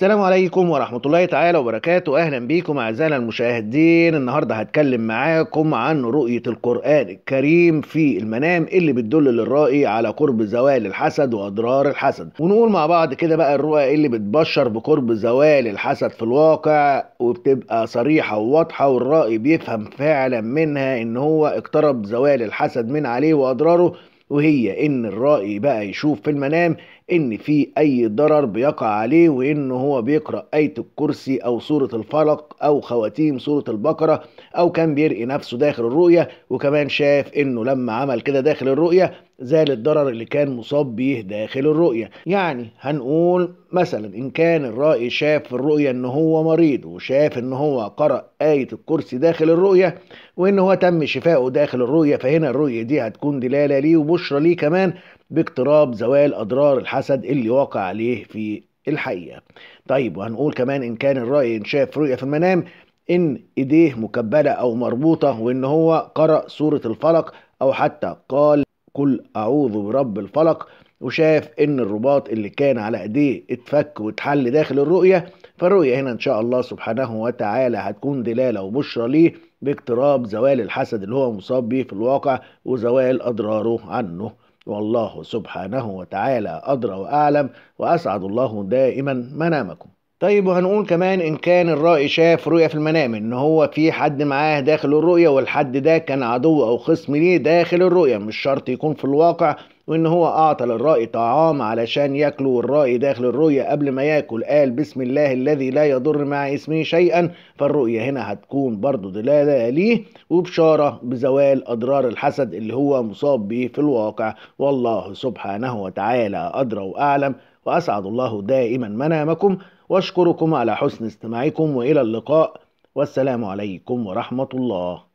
السلام عليكم ورحمة الله تعالى وبركاته أهلا بيكم أعزائنا المشاهدين النهاردة هتكلم معاكم عن رؤية القرآن الكريم في المنام اللي بتدل للرائي على قرب زوال الحسد وأضرار الحسد ونقول مع بعض كده بقى الرؤى اللي بتبشر بقرب زوال الحسد في الواقع وبتبقى صريحة وواضحة والرائي بيفهم فعلا منها إن هو اقترب زوال الحسد من عليه وأضراره وهي ان الرائي بقى يشوف في المنام ان في اي ضرر بيقع عليه وان هو بيقرا ايه الكرسي او سوره الفلق او خواتيم سوره البقره او كان بيرقي نفسه داخل الرؤيه وكمان شاف انه لما عمل كده داخل الرؤيه زال الضرر اللي كان مصاب بيه داخل الرؤيه يعني هنقول مثلا ان كان الرائي شاف في الرؤيه ان هو مريض وشاف ان هو قرا ايه الكرسي داخل الرؤيه وان هو تم شفائه داخل الرؤيه فهنا الرؤيه دي هتكون دلاله ليه وبشرى ليه كمان باقتراب زوال أضرار الحسد اللي واقع عليه في الحقيقة طيب وهنقول كمان إن كان الرأي إن شاف رؤية في المنام إن إيديه مكبلة أو مربوطة وإن هو قرأ سورة الفلق أو حتى قال قل أعوذ برب الفلق وشاف إن الرباط اللي كان على إيديه اتفك واتحل داخل الرؤية فالرؤية هنا إن شاء الله سبحانه وتعالى هتكون دلالة وبشرى ليه باقتراب زوال الحسد اللي هو مصاب بيه في الواقع وزوال أضراره عنه والله سبحانه وتعالى أدرى وأعلم وأسعد الله دائما منامكم طيب وهنقول كمان إن كان الرائي شاف رؤية في المنام إن هو في حد معاه داخل الرؤية والحد ده كان عدو أو خصم ليه داخل الرؤية مش شرط يكون في الواقع وان هو اعطى للرائي طعام علشان ياكله والرائي داخل الرؤية قبل ما ياكل قال بسم الله الذي لا يضر مع اسمه شيئا فالرؤية هنا هتكون برضو دلالة ليه وبشارة بزوال اضرار الحسد اللي هو مصاب به في الواقع والله سبحانه وتعالى ادرى واعلم واسعد الله دائما منامكم واشكركم على حسن استماعكم والى اللقاء والسلام عليكم ورحمه الله